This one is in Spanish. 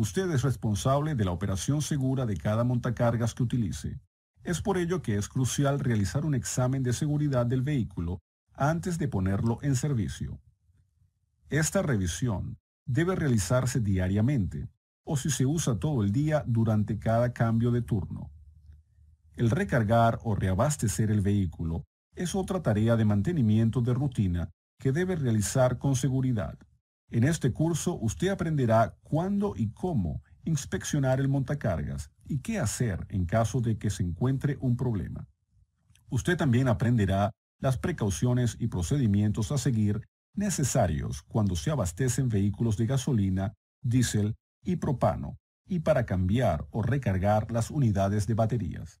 Usted es responsable de la operación segura de cada montacargas que utilice. Es por ello que es crucial realizar un examen de seguridad del vehículo antes de ponerlo en servicio. Esta revisión debe realizarse diariamente o si se usa todo el día durante cada cambio de turno. El recargar o reabastecer el vehículo es otra tarea de mantenimiento de rutina que debe realizar con seguridad. En este curso usted aprenderá cuándo y cómo inspeccionar el montacargas y qué hacer en caso de que se encuentre un problema. Usted también aprenderá las precauciones y procedimientos a seguir necesarios cuando se abastecen vehículos de gasolina, diésel y propano y para cambiar o recargar las unidades de baterías.